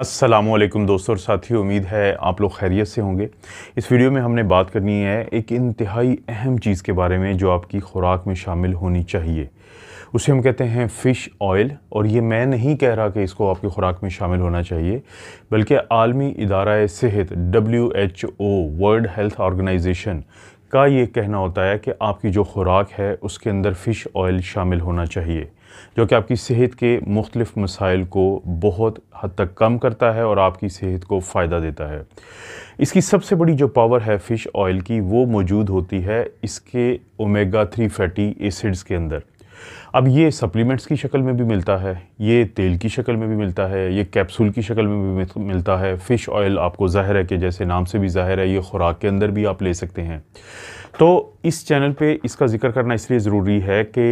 असलम दोस्तों और साथियों उम्मीद है आप लोग खैरियत से होंगे इस वीडियो में हमने बात करनी है एक इंतहाई अहम चीज़ के बारे में जो आपकी ख़ुराक में शामिल होनी चाहिए उसे हम कहते हैं फ़िश ऑयल और ये मैं नहीं कह रहा कि इसको आपकी ख़ुराक में शामिल होना चाहिए बल्कि आलमी इदारा सेहत W H O World Health Organization का ये कहना होता है कि आपकी जो ख़ुराक है उसके अंदर फ़िश ऑयल शामिल होना चाहिए जो कि आपकी सेहत के मुख्तलिफ मसाइल को बहुत हद तक कम करता है और आपकी सेहत को फ़ायदा देता है इसकी सबसे बड़ी जो पावर है फ़िश ऑयल की वो मौजूद होती है इसके ओमेगा थ्री फैटी एसिड्स के अंदर अब ये सप्लीमेंट्स की शक्ल में भी मिलता है ये तेल की शक्ल में भी मिलता है ये कैप्सूल की शक्ल में भी मिलता है फ़िश ऑयल आपको ज़ाहिर है कि जैसे नाम से भी ज़ाहिर है ये खुराक के अंदर भी आप ले सकते हैं तो इस चैनल पे इसका जिक्र करना इसलिए ज़रूरी है कि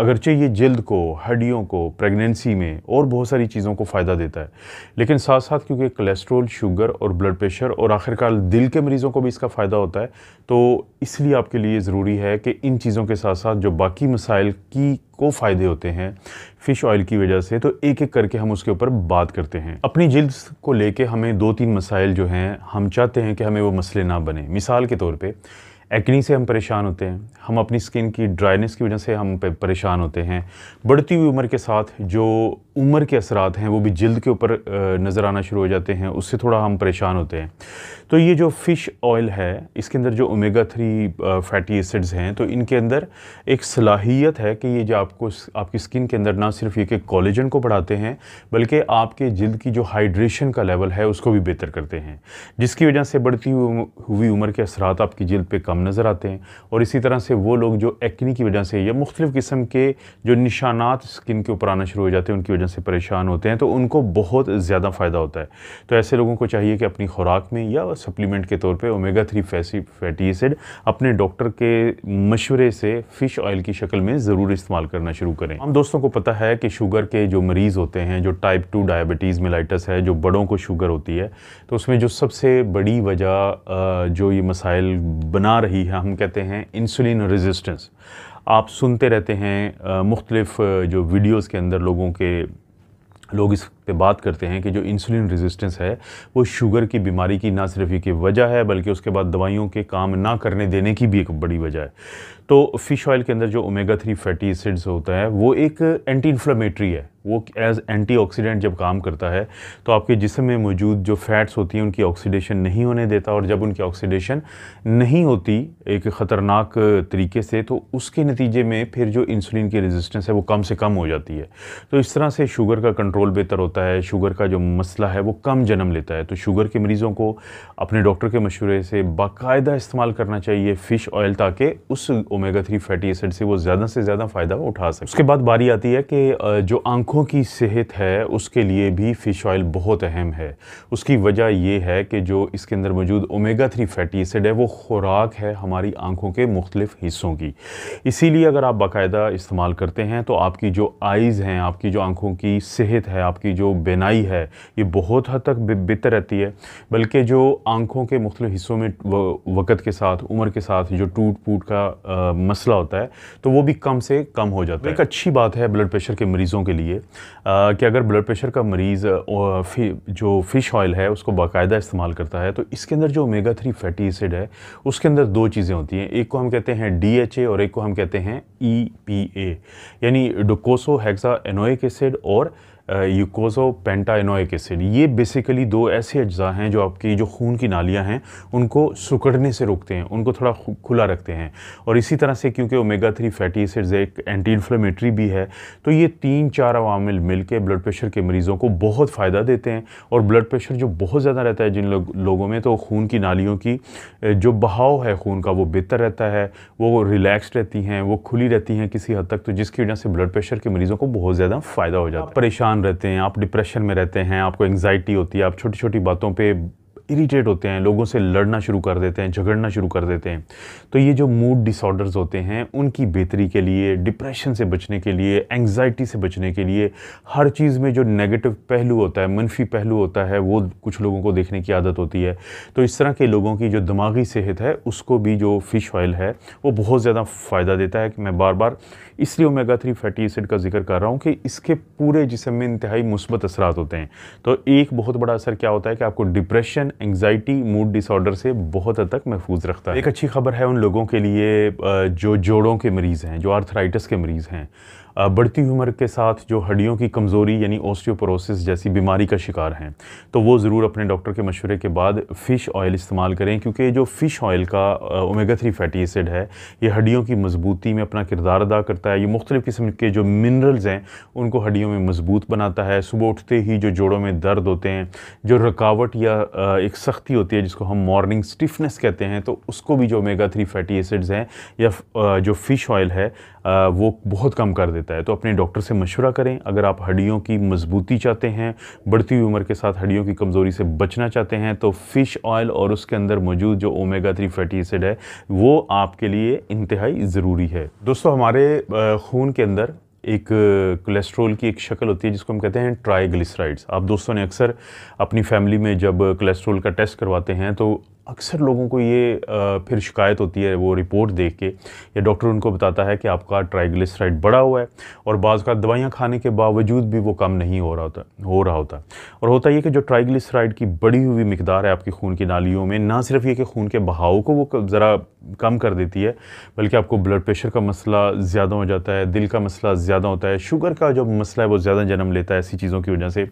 अगरचे ये जल्द को हड्डियों को प्रेगनेंसी में और बहुत सारी चीज़ों को फ़ायदा देता है लेकिन साथ साथ क्योंकि कोलेस्ट्रोल शुगर और ब्लड प्रेशर और आखिरकार दिल के मरीज़ों को भी इसका फ़ायदा होता है तो इसलिए आपके लिए ज़रूरी है कि इन चीज़ों के साथ साथ जो बाकी मसाइल की को फ़ायदे होते हैं फ़िश ऑयल की वजह से तो एक एक करके हम उसके ऊपर बात करते हैं अपनी जल्द को लेके हमें दो तीन मसाइल जो हैं हम चाहते हैं कि हमें वो मसले ना बने मिसाल के तौर पर एक्नी से हम परेशान होते हैं हम अपनी स्किन की ड्राइनेस की वजह से हम परेशान होते हैं बढ़ती हुई उम्र के साथ जो उम्र के असरात हैं वो भी जल्द के ऊपर नज़र आना शुरू हो जाते हैं उससे थोड़ा हम परेशान होते हैं तो ये जो फ़िश ऑयल है इसके अंदर जो ओमेगा थ्री फैटी एसिड्स हैं तो इनके अंदर एक सलाहियत है कि ये जो आपको आपकी स्किन के अंदर ना सिर्फ ये कि कॉलेजन को बढ़ाते हैं बल्कि आपके जल्द की जो हाइड्रेशन का लेवल है उसको भी बेहतर करते हैं जिसकी वजह से बढ़ती हुई उम्र के असरात आपकी जल्द पर कम नज़र आते हैं और इसी तरह से वो लोग जो एक्नी की वजह से या मुख्तलिफ़ किस्म के जो निशानात स्किन के ऊपर आना शुरू हो जाते हैं उनकी वजह से परेशान होते हैं तो उनको बहुत ज़्यादा फ़ायदा होता है तो ऐसे लोगों को चाहिए कि अपनी खुराक में या सप्लीमेंट के तौर पर ओमेगा थ्री फैसी फैटी एसिड अपने डॉक्टर के मशवरे से फ़िश ऑयल की शक्ल में ज़रूर इस्तेमाल करना शुरू करें हम दोस्तों को पता है कि शुगर के जो मरीज़ होते हैं जो टाइप टू डायबिटीज़ मिलाइटस है जो बड़ों को शुगर होती है तो उसमें जो सबसे बड़ी वजह जो ये मसाइल बना रहे रही है हम कहते हैं इंसुलिन रेजिस्टेंस आप सुनते रहते हैं मुख्तलिफ़ जो वीडियोस के अंदर लोगों के लोग इस पे बात करते हैं कि जो इंसुलिन रेजिस्टेंस है वो शुगर की बीमारी की ना सिर्फ ये वजह है बल्कि उसके बाद दवाइयों के काम ना करने देने की भी एक बड़ी वजह है तो फ़िश ऑयल के अंदर जो ओमेगा थ्री फैटी एसिड्स होता है वो एक एंटी इन्फ्लामेटरी है वो एज एंटीऑक्सीडेंट जब काम करता है तो आपके जिसम में मौजूद जो फैट्स होती हैं उनकी ऑक्सीडेशन नहीं होने देता और जब उनकी ऑक्सीडेशन नहीं होती एक ख़तरनाक तरीके से तो उसके नतीजे में फिर जो इंसुलिन की रेजिस्टेंस है वो कम से कम हो जाती है तो इस तरह से शुगर का कंट्रोल बेहतर होता है होता है शुगर का जो मसला है वो कम जन्म लेता है तो शुगर के मरीज़ों को अपने डॉक्टर के मशवरे से बाकायदा इस्तेमाल करना चाहिए फ़िश ऑयल ताकि उस ओमेगा थ्री फैटी एसिड से वो ज़्यादा से ज़्यादा फ़ायदा उठा सके उसके बाद बारी आती है कि जो आँखों की सेहत है उसके लिए भी फ़िश ऑयल बहुत अहम है उसकी वजह यह है कि जो इसके अंदर मौजूद ओमेगा थ्री फैटी एसिड है वो खुराक है हमारी आँखों के मुख्तलिफ़ हिस्सों की इसीलिए अगर आप बाकायदा इस्तेमाल करते हैं तो आपकी जो आइज़ हैं आपकी जो आँखों की सेहत है आपकी जो बेनाई है ये बहुत हद तक बेहतर रहती है बल्कि जो आँखों के मुख्तु हिस्सों में वक़्त के साथ उम्र के साथ जो टूट फूट का आ, मसला होता है तो वो भी कम से कम हो जाता तो है एक अच्छी बात है ब्लड प्रेशर के मरीज़ों के लिए आ, कि अगर ब्लड प्रेशर का मरीज़ जो फ़िश ऑयल है उसको बाकायदा इस्तेमाल करता है तो इसके अंदर जो ओमेगा थ्री फैटी एसिड है उसके अंदर दो चीज़ें होती हैं एक को हम कहते हैं डी और एक को हम कहते हैं ई e यानी डोकोसो हैगजा एनोइक एसिड और यूकोजो पेंटाइनोइक एसिड ये बेसिकली दो ऐसे अज्जा हैं जो आपकी जो खून की नालियाँ हैं उनको सुकड़ने से रोकते हैं उनको थोड़ा खुला रखते हैं और इसी तरह से क्योंकि ओमेगा थ्री फैटी एसिड्स एक एंटी इन्फ्लेमेटरी भी है तो ये तीन चार अवामिल मिल के ब्लड प्रेशर के मरीज़ों को बहुत फ़ायदा देते हैं और ब्लड प्रेशर जो बहुत ज़्यादा रहता है जिन लो, लोगों में तो खून की नालियों की जो बहाव है खून का वो बेहतर रहता है वो रिलैक्स रहती हैं वो खुली रहती हैं किसी हद तक तो जिसकी वजह से ब्लड प्रेशर के मरीज़ों को बहुत ज़्यादा फ़ायदा हो जाता है परेशान रहते हैं आप डिप्रेशन में रहते हैं आपको एंग्जाइटी होती है आप छोटी छोटी बातों पे इरीटेट होते हैं लोगों से लड़ना शुरू कर देते हैं झगड़ना शुरू कर देते हैं तो ये जो मूड डिसऑर्डर्स होते हैं उनकी बेहतरी के लिए डिप्रेशन से बचने के लिए एंग्जाइटी से बचने के लिए हर चीज़ में जो नेगेटिव पहलू होता है मनफी पहलू होता है वो कुछ लोगों को देखने की आदत होती है तो इस तरह के लोगों की जो दिमागी सेहत है उसको भी जो फ़िश ऑयल है वो बहुत ज़्यादा फ़ायदा देता है कि मैं बार बार इसलिए ओमेगा थ्री फैटी एसिड का जिक्र कर रहा हूँ कि इसके पूरे जिसम में इंतहाई मुस्बत असरात होते हैं तो एक बहुत बड़ा असर क्या होता है कि आपको डिप्रेशन एंगजाइटी मूड डिसऑर्डर से बहुत हद तक महफूज रखता है एक अच्छी खबर है उन लोगों के लिए जो जोड़ों के मरीज़ हैं जो आर्थराइटिस के मरीज़ हैं बढ़ती उम्र के साथ जो हड्डियों की कमज़ोरी यानी ओस्टियोपोरोसिस जैसी बीमारी का शिकार हैं तो वो ज़रूर अपने डॉक्टर के मशवरे के बाद फ़िश ऑयल इस्तेमाल करें क्योंकि जो फ़िश ऑयल का ओमेगा थ्री फैटी एसिड है ये हड्डियों की मजबूती में अपना किरदार अदा करता है ये मुख्तलिफ़ किस्म के जो मिनरल्स हैं उनको हड्डियों में मजबूत बनाता है सुबह उठते ही जो जोड़ों में दर्द होते हैं जो रुकावट या एक सख्ती होती है जिसको हम मॉर्निंग स्टिफनेस कहते हैं तो उसको भी जो ओमेगा थ्री फैटी एसिड्स हैं या जो फ़िश ऑयल है वो बहुत कम कर देता है तो अपने डॉक्टर से मशवरा करें अगर आप हड्डियों की मजबूती चाहते हैं बढ़ती हुई उम्र के साथ हड्डियों की कमज़ोरी से बचना चाहते हैं तो फ़िश ऑयल और उसके अंदर मौजूद जो ओमेगा थ्री फैटी एसिड है वो आपके लिए इंतहाई ज़रूरी है दोस्तों हमारे खून के अंदर एक कोलेस्ट्रोल की एक शक्ल होती है जिसको हम कहते हैं ट्राई आप दोस्तों ने अक्सर अपनी फैमिली में जब कोलेस्ट्रोल का टेस्ट करवाते हैं तो अक्सर लोगों को ये फिर शिकायत होती है वो रिपोर्ट देख के या डॉक्टर उनको बताता है कि आपका ट्राइग्लिसराइड बढ़ा हुआ है और बाज़ का दवाइयाँ खाने के बावजूद भी वो कम नहीं हो रहा होता हो रहा होता और होता ये कि जो ट्राइग्लिसराइड की बढ़ी हुई मकदार है आपकी खून की नालियों में ना सिर्फ ये कि खून के बहाव को वो ज़रा कम कर देती है बल्कि आपको ब्लड प्रेशर का मसला ज़्यादा हो जाता है दिल का मसला ज़्यादा होता है शुगर का जो मसला है वो ज़्यादा जन्म लेता है ऐसी चीज़ों की वजह से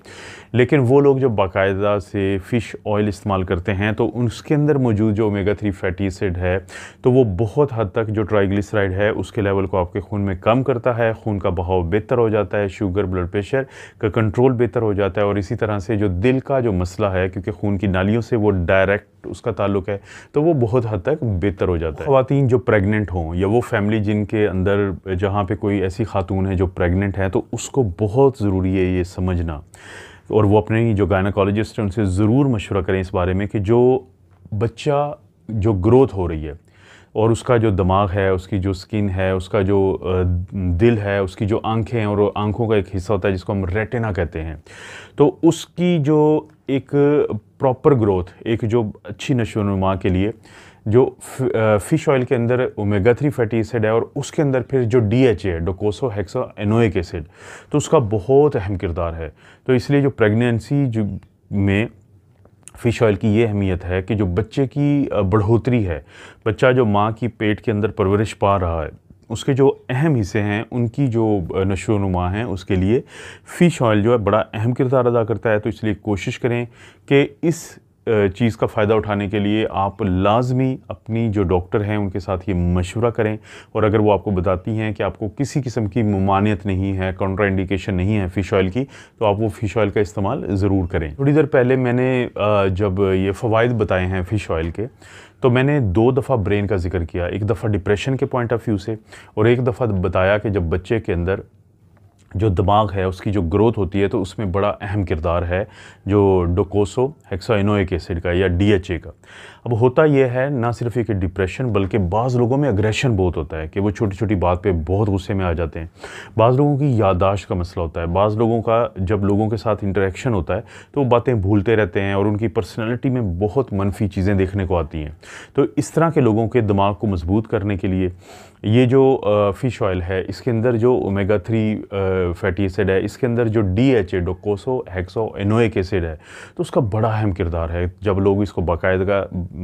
लेकिन वो लोग जो बाकायदा से फ़िश ऑयल इस्तेमाल करते हैं तो उसके अंदर अंदर मौजूद जो ओमेगा थ्री फैटी एसिड है तो वो बहुत हद तक जो ट्राइग्लिसराइड है उसके लेवल को आपके खून में कम करता है खून का बहाव बेहतर हो जाता है शुगर ब्लड प्रेशर का कंट्रोल बेहतर हो जाता है और इसी तरह से जो दिल का जो मसला है क्योंकि खून की नालियों से वो डायरेक्ट उसका ताल्लुक है तो वो बहुत हद तक बेहतर हो जाता है खातन जो प्रेग्नेंट हों या वो फैमिली जिनके अंदर जहाँ पे कोई ऐसी खातून है जो प्रेग्नेंट है तो उसको बहुत ज़रूरी है ये समझना और वो अपने जो गायनाकोलॉजिस्ट हैं उनसे ज़रूर मशवरा करें इस बारे में कि जो बच्चा जो ग्रोथ हो रही है और उसका जो दिमाग है उसकी जो स्किन है उसका जो दिल है उसकी जो आंखें हैं और आंखों का एक हिस्सा होता है जिसको हम रेटिना कहते हैं तो उसकी जो एक प्रॉपर ग्रोथ एक जो अच्छी नशोनुमा के लिए जो फ़िश ऑयल के अंदर ओमेगा थ्री फैटी एसिड है और उसके अंदर फिर जो D H A docosahexaenoic acid तो उसका बहुत अहम किरदार है तो इसलिए जो प्रेगनेंसी जो में फ़िश ऑयल की ये अहमियत है कि जो बच्चे की बढ़ोतरी है बच्चा जो माँ की पेट के अंदर परवरिश पा रहा है उसके जो अहम हिस्से हैं उनकी जो नशो नुमा हैं उसके लिए फ़िश ऑयल जो है बड़ा अहम किरदार अदा करता है तो इसलिए कोशिश करें कि इस चीज़ का फ़ायदा उठाने के लिए आप लाजमी अपनी जो डॉक्टर हैं उनके साथ ये मशवरा करें और अगर वो आपको बताती हैं कि आपको किसी किस्म की ममानियत नहीं है इंडिकेशन नहीं है फ़िश ऑयल की तो आप वो फ़िश ऑयल का इस्तेमाल ज़रूर करें थोड़ी देर पहले मैंने जब ये फ़वाद बताए हैं फ़िश ऑयल के तो मैंने दो दफ़ा ब्रेन का जिक्र किया एक दफ़ा डिप्रेशन के पॉइंट ऑफ व्यू से और एक दफ़ा बताया कि जब बच्चे के अंदर जो दिमाग है उसकी जो ग्रोथ होती है तो उसमें बड़ा अहम किरदार है जो डोकोसो हेक्साइनोइक एसिड का या डीएचए का अब होता यह है ना सिर्फ एक डिप्रेशन बल्कि बाज़ लोगों में अग्रेशन बहुत होता है कि वो छोटी छोटी बात पे बहुत गुस्से में आ जाते हैं बाज़ लोगों की याददाश्त का मसला होता है बाज़ लोगों का जब लोगों के साथ इंटरेक्शन होता है तो वो बातें भूलते रहते हैं और उनकी पर्सनैलिटी में बहुत मनफी चीज़ें देखने को आती हैं तो इस तरह के लोगों के दिमाग को मजबूत करने के लिए ये जो फ़िश ऑयल है इसके अंदर जो ओमेगा थ्री फैटी एसिड है इसके अंदर जो D H A docosahexaenoic acid है तो उसका बड़ा अहम किरदार है जब लोग इसको बाकायदगा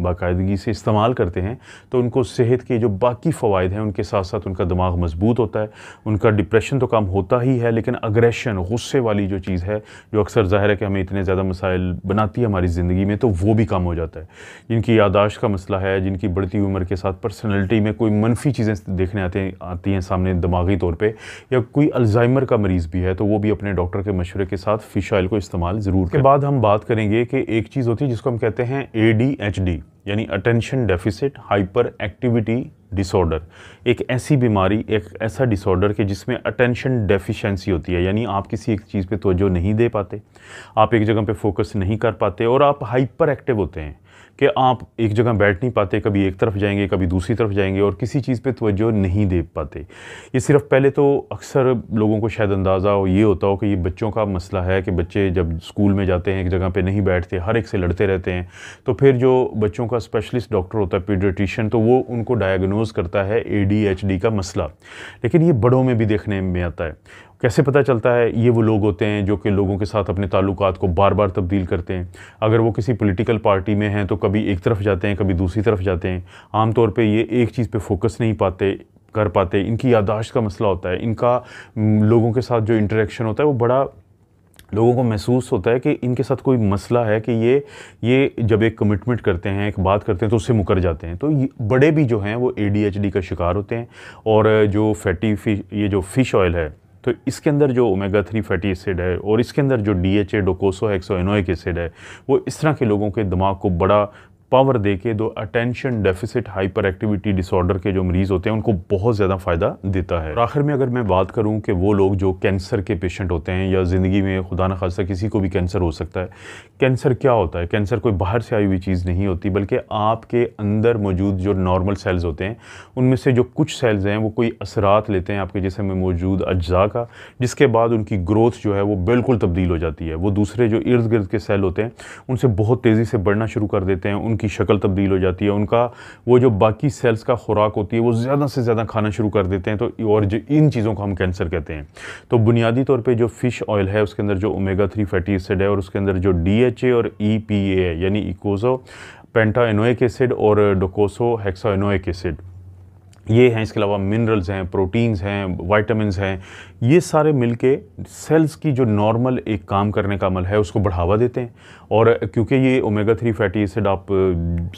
बाकायदगी से इस्तेमाल करते हैं तो उनको सेहत के जो बाकी फ़वाद हैं उनके साथ साथ उनका दिमाग मजबूत होता है उनका डिप्रेशन तो कम होता ही है लेकिन अग्रेशन गुस्से वाली जो चीज़ है जो अक्सर ज़ाहिर है कि हमें इतने ज़्यादा मसाइल बनाती है हमारी ज़िंदगी में तो वो भी कम हो जाता है जिनकी यादाश्त का मसला है जिनकी बढ़ती उम्र के साथ पर्सनैलिटी में कोई मनफी चीज़ें देखने आते आती हैं सामने दिमागी तौर पर या कोई अल्जाइमर लीवर का मरीज़ भी है तो वो भी अपने डॉक्टर के मशवरे के साथ फ़िश ऑयल को इस्तेमाल ज़रूर के बाद हम बात करेंगे कि एक चीज़ होती है जिसको हम कहते हैं ए यानी attention deficit hyperactivity disorder एक ऐसी बीमारी एक ऐसा डिसऑर्डर कि जिसमें अटेंशन डेफिशिएंसी होती है यानी आप किसी एक चीज़ पे तोजो नहीं दे पाते आप एक जगह पे फोकस नहीं कर पाते और आप हाइपर एक्टिव होते हैं कि आप एक जगह बैठ नहीं पाते कभी एक तरफ जाएंगे कभी दूसरी तरफ जाएंगे और किसी चीज़ पे तवज्जो नहीं दे पाते ये सिर्फ पहले तो अक्सर लोगों को शायद अंदाज़ा हो ये होता हो कि ये बच्चों का मसला है कि बच्चे जब स्कूल में जाते हैं एक जगह पर नहीं बैठते हर एक से लड़ते रहते हैं तो फिर जो बच्चों का स्पेशलिस्ट डॉक्टर होता है पीडियट्रिशियन तो वो उनको डायग्नोज करता है ए का मसला लेकिन ये बड़ों में भी देखने में आता है कैसे पता चलता है ये वो लोग होते हैं जो कि लोगों के साथ अपने ताल्लुक को बार बार तब्दील करते हैं अगर वो किसी पोलिटिकल पार्टी में हैं तो कभी एक तरफ जाते हैं कभी दूसरी तरफ जाते हैं आमतौर पर ये एक चीज़ पर फोकस नहीं पाते कर पाते इनकी यादाश्त का मसला होता है इनका लोगों के साथ जो इंटरेक्शन होता है वो बड़ा लोगों को महसूस होता है कि इनके साथ कोई मसला है कि ये ये जब एक कमिटमेंट करते हैं एक बात करते हैं तो उससे मुकर जाते हैं तो बड़े भी जो हैं वो ए का शिकार होते हैं और जो फैटी फिश ये जो फ़िश ऑयल है तो इसके अंदर जो ओमेगा थ्री फैटी एसिड है और इसके अंदर जो D H A docosahexaenoic acid है वो इस तरह के लोगों के दिमाग को बड़ा पावर दे के दो attention deficit hyperactivity disorder के जो मरीज़ होते हैं उनको बहुत ज़्यादा फ़ायदा देता है और आखिर में अगर मैं बात करूँ कि वो लोग जो कैंसर के पेशेंट होते हैं या ज़िंदगी में खुदा न खासा किसी को भी कैंसर हो सकता है कैंसर क्या होता है कैंसर कोई बाहर से आई हुई चीज़ नहीं होती बल्कि आपके अंदर मौजूद जो नॉर्मल सेल्स होते हैं उनमें से जो कुछ सेल्स हैं वो कोई असरात लेते हैं आपके जिसम में मौजूद अज्जा का जिसके बाद उनकी ग्रोथ जो है वो बिल्कुल तब्दील हो जाती है वो दूसरे जो इर्द गिर्द के सेल होते हैं उनसे बहुत तेज़ी से बढ़ना शुरू कर देते हैं उनकी उनकी शक्ल तब्दील हो जाती है उनका वो जो बाकी सेल्स का खुराक होती है वो ज़्यादा से ज़्यादा खाना शुरू कर देते हैं तो और जो इन चीज़ों को हम कैंसर कहते हैं तो बुनियादी तौर पर जो फ़िश ऑयल है उसके अंदर जो ओमेगा थ्री फैटी एसिड है और उसके अंदर जो डी एच ए और ई पी ए है यानी इकोजो पेंटाइनोइक एसिड और डोकोसो हेक्साइनोइक एसिड ये हैं इसके अलावा मिनरल्स हैं प्रोटीन्स हैं वाइटामस हैं ये सारे मिलके सेल्स की जो नॉर्मल एक काम करने का अमल है उसको बढ़ावा देते हैं और क्योंकि ये ओमेगा थ्री फैटी एसिड आप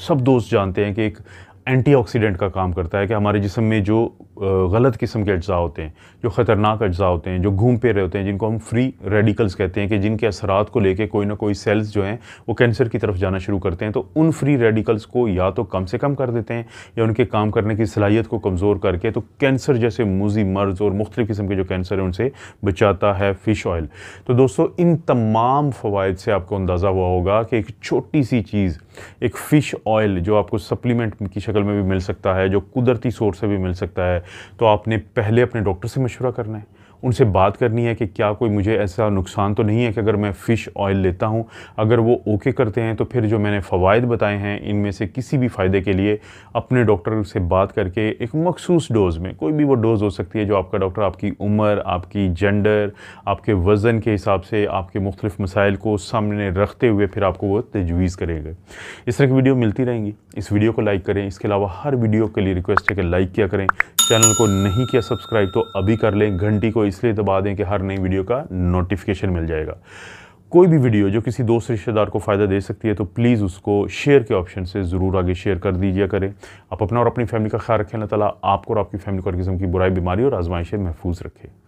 सब दोस्त जानते हैं कि एक एंटीऑक्सीडेंट का काम करता है कि हमारे जिसम में जो गलत किस्म के अज्जा होते हैं जो ख़तरनाक अज्जा होते हैं जो घूम पे रहे होते हैं जिनको हम फ्री रेडिकल्स कहते हैं कि जिनके असरात को लेके कोई ना कोई सेल्स जो हैं वो कैंसर की तरफ जाना शुरू करते हैं तो उन फ्री रेडिकल्स को या तो कम से कम कर देते हैं या उनके काम करने की सलाहियत को कमज़ोर करके तो कैंसर जैसे मूजी मर्ज़ और मुख्तु किस्म के जो कैंसर हैं उनसे बचाता है फ़िश ऑयल तो दोस्तों इन तमाम फ़वाद से आपको अंदाज़ा हुआ होगा कि एक छोटी सी चीज़ एक फ़िश ऑयल जो आपको सप्लीमेंट की शक्ल शक्ल में भी मिल सकता है जो कुदरती सोर्स से भी मिल सकता है तो आपने पहले अपने डॉक्टर से मशवरा करना है उनसे बात करनी है कि क्या कोई मुझे ऐसा नुकसान तो नहीं है कि अगर मैं फ़िश ऑयल लेता हूँ अगर वो ओके करते हैं तो फिर जो मैंने फ़वाद बताए हैं इनमें से किसी भी फ़ायदे के लिए अपने डॉक्टर से बात करके एक मखसूस डोज़ में कोई भी वो डोज़ हो सकती है जो आपका डॉक्टर आपकी उम्र आपकी जेंडर आपके वज़न के हिसाब से आपके मुख्तफ मसाइल को सामने रखते हुए फिर आपको वो तजवीज़ करेंगे इस तरह की वीडियो मिलती रहेंगी इस वीडियो को लाइक करें इसके अलावा हर वीडियो के लिए रिक्वेस्ट है कि लाइक किया करें चैनल को नहीं किया सब्सक्राइब तो अभी कर लें घंटी को इसलिए दबा तो दें कि हर नई वीडियो का नोटिफिकेशन मिल जाएगा कोई भी वीडियो जो किसी दोस्त रिश्तेदार को फ़ायदा दे सकती है तो प्लीज़ उसको शेयर के ऑप्शन से ज़रूर आगे शेयर कर दीजिए करें आप अपना और अपनी फैमिली का ख्याल रखें अल्लाह आपको और आपकी फैमिली को हर किस्म की बुराई बीमारी और आजमाइशें महफूज रखे